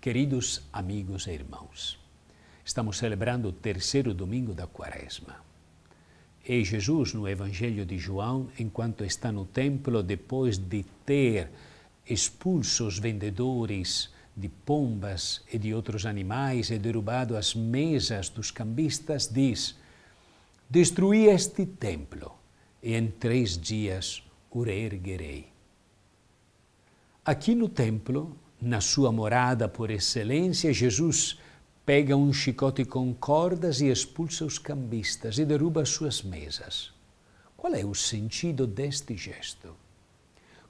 Queridos amigos e irmãos, estamos celebrando o terceiro domingo da Quaresma. E Jesus, no Evangelho de João, enquanto está no templo, depois de ter expulso os vendedores de pombas e de outros animais e derrubado as mesas dos cambistas, diz: Destruí este templo e em três dias o reerguerei. Aqui no templo, na sua morada por excelência, Jesus pega um chicote com cordas e expulsa os cambistas e derruba as suas mesas. Qual é o sentido deste gesto?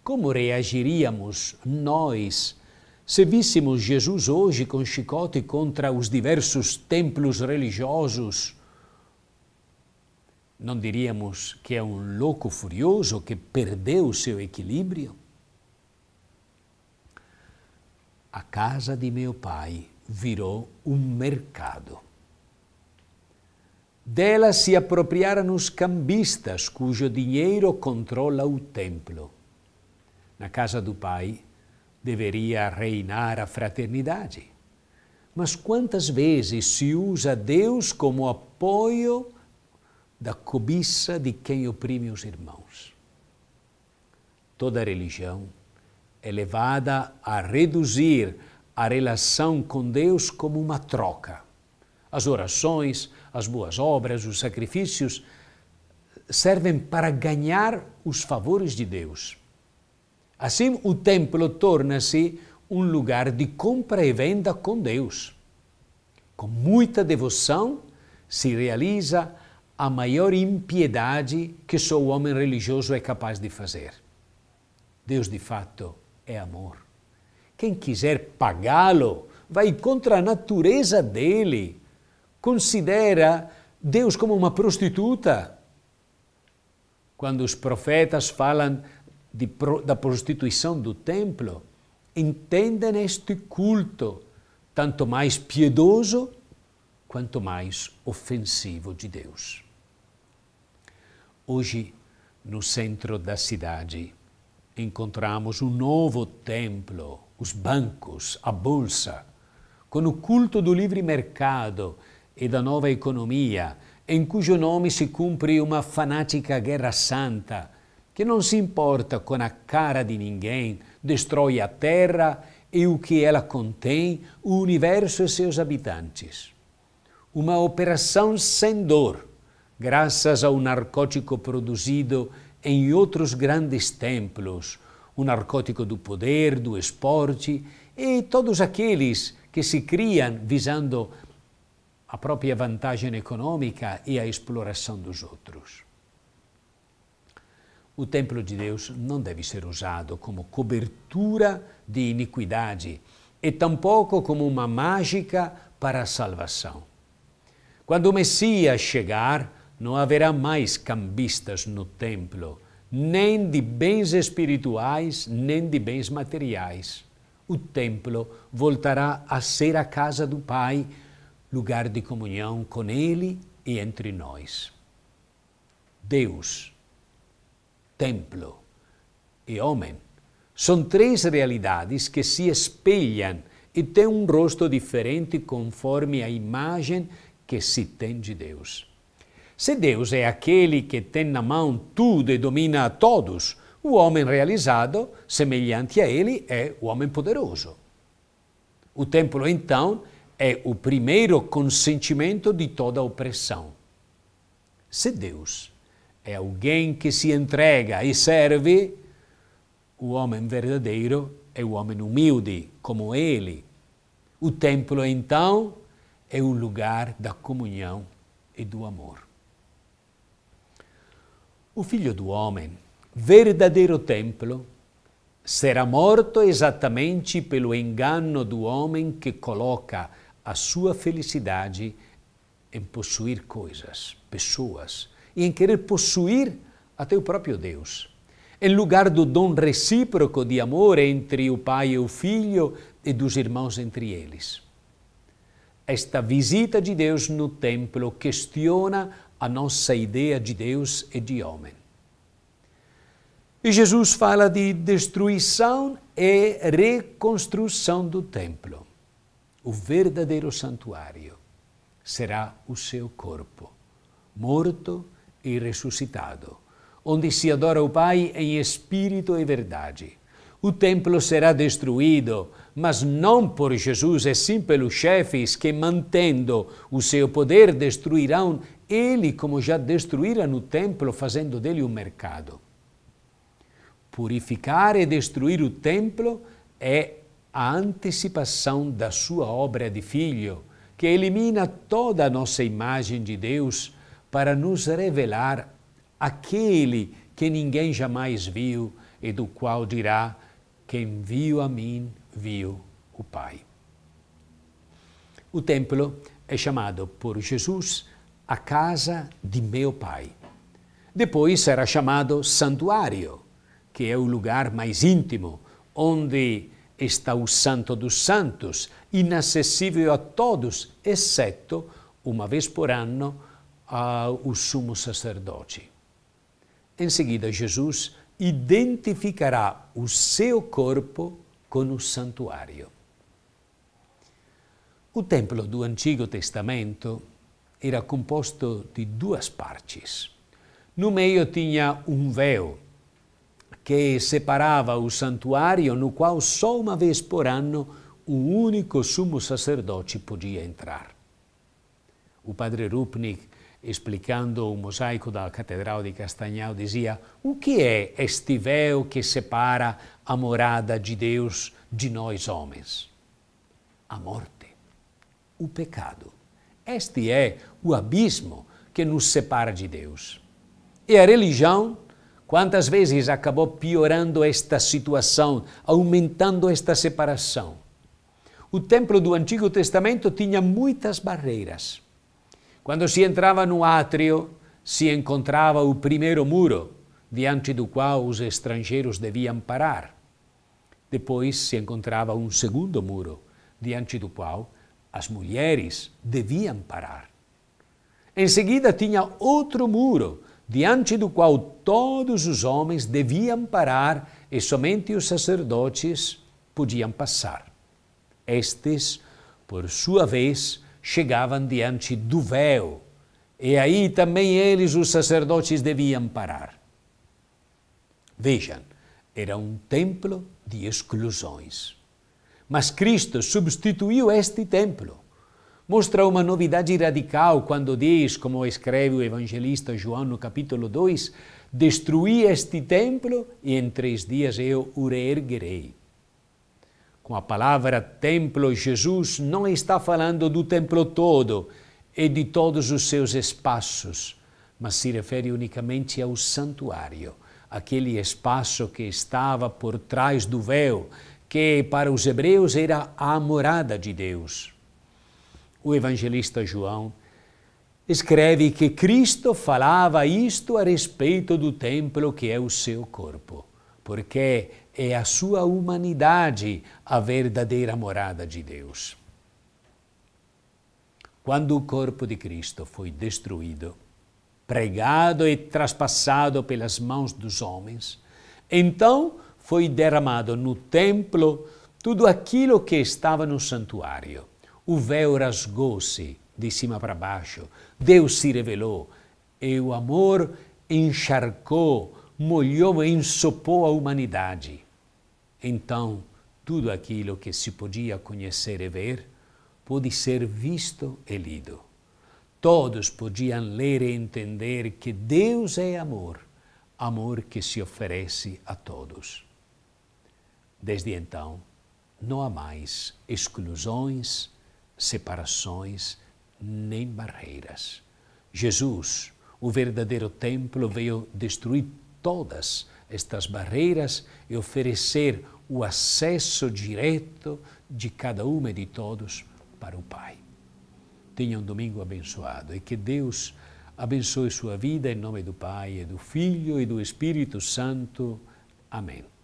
Como reagiríamos nós se víssemos Jesus hoje com chicote contra os diversos templos religiosos? Não diríamos que é um louco furioso que perdeu seu equilíbrio? A casa de meu pai virou um mercado. Dela se apropriaram os cambistas, cujo dinheiro controla o templo. Na casa do pai deveria reinar a fraternidade. Mas quantas vezes se usa Deus como apoio da cobiça de quem oprime os irmãos? Toda religião é levada a reduzir a relação com Deus como uma troca. As orações, as boas obras, os sacrifícios servem para ganhar os favores de Deus. Assim, o templo torna-se um lugar de compra e venda com Deus. Com muita devoção se realiza a maior impiedade que só o homem religioso é capaz de fazer. Deus, de fato, é amor. Quem quiser pagá-lo vai contra a natureza dele. Considera Deus como uma prostituta. Quando os profetas falam de, da prostituição do templo, entendem este culto tanto mais piedoso quanto mais ofensivo de Deus. Hoje, no centro da cidade, encontramos um novo templo, os bancos, a bolsa, com o culto do livre mercado e da nova economia, em cujo nome se cumpre uma fanática guerra santa que não se importa com a cara de ninguém, destrói a terra e o que ela contém, o universo e seus habitantes. Uma operação sem dor, graças ao narcótico produzido em outros grandes templos, o narcótico do poder, do esporte e todos aqueles que se criam visando a própria vantagem econômica e a exploração dos outros. O templo de Deus não deve ser usado como cobertura de iniquidade e tampouco como uma mágica para a salvação. Quando o Messias chegar, não haverá mais cambistas no templo, nem de bens espirituais, nem de bens materiais. O templo voltará a ser a casa do Pai, lugar de comunhão com Ele e entre nós. Deus, templo e homem são três realidades que se espelham e têm um rosto diferente conforme a imagem que se tem de Deus. Se Deus é aquele que tem na mão tudo e domina a todos, o homem realizado, semelhante a ele, é o homem poderoso. O templo, então, é o primeiro consentimento de toda opressão. Se Deus é alguém que se entrega e serve, o homem verdadeiro é o homem humilde, como ele. O templo, então, é um lugar da comunhão e do amor o Filho do Homem, verdadeiro templo, será morto exatamente pelo engano do homem que coloca a sua felicidade em possuir coisas, pessoas, e em querer possuir até o próprio Deus. Em lugar do dom recíproco de amor entre o pai e o filho e dos irmãos entre eles. Esta visita de Deus no templo questiona a nossa ideia de Deus e de homem. E Jesus fala de destruição e reconstrução do templo. O verdadeiro santuário será o seu corpo, morto e ressuscitado, onde se adora o Pai em espírito e verdade. O templo será destruído, mas não por Jesus, e é sim pelos chefes que, mantendo o seu poder, destruirão ele como já destruíra no templo, fazendo dele um mercado. Purificar e destruir o templo é a antecipação da sua obra de filho, que elimina toda a nossa imagem de Deus para nos revelar aquele que ninguém jamais viu e do qual dirá: Quem viu a mim, viu o Pai. O templo é chamado por Jesus a casa de meu pai. Depois era chamado santuário, que é o lugar mais íntimo, onde está o Santo dos Santos, inacessível a todos, exceto, uma vez por ano, o sumo sacerdote. Em seguida, Jesus identificará o seu corpo com o santuário. O templo do Antigo Testamento era composto di due partes. No meio tinha um véu que separava o santuário no qual só uma vez por ano um único sumo sacerdote podia entrar. O padre Rupnik, explicando o mosaico da Catedral de Castanhal, dizia: O que é este véu que separa a morada de Deus de nós homens? A morte, o pecado. Este é o abismo que nos separa de Deus. E a religião, quantas vezes acabou piorando esta situação, aumentando esta separação? O templo do Antigo Testamento tinha muitas barreiras. Quando se entrava no átrio, se encontrava o primeiro muro, diante do qual os estrangeiros deviam parar. Depois se encontrava um segundo muro, diante do qual as mulheres deviam parar. Em seguida, tinha outro muro, diante do qual todos os homens deviam parar e somente os sacerdotes podiam passar. Estes, por sua vez, chegavam diante do véu, e aí também eles, os sacerdotes, deviam parar. Vejam, era um templo de exclusões. Mas Cristo substituiu este templo. Mostra uma novidade radical quando diz, como escreve o evangelista João no capítulo 2, destruí este templo e em três dias eu o reerguerei. Com a palavra templo, Jesus não está falando do templo todo e de todos os seus espaços, mas se refere unicamente ao santuário, aquele espaço que estava por trás do véu, que para os hebreus era a morada de Deus. O evangelista João escreve que Cristo falava isto a respeito do templo que é o seu corpo, porque é a sua humanidade a verdadeira morada de Deus. Quando o corpo de Cristo foi destruído, pregado e traspassado pelas mãos dos homens, então foi derramado no templo tudo aquilo que estava no santuário. O véu rasgou-se de cima para baixo, Deus se revelou e o amor encharcou, molhou e ensopou a humanidade. Então, tudo aquilo que se podia conhecer e ver pôde ser visto e lido. Todos podiam ler e entender que Deus é amor, amor que se oferece a todos. Desde então, não há mais exclusões, separações, nem barreiras. Jesus, o verdadeiro templo, veio destruir todas estas barreiras e oferecer o acesso direto de cada uma e de todos para o Pai. Tenha um domingo abençoado e que Deus abençoe sua vida em nome do Pai, e do Filho e do Espírito Santo. Amém.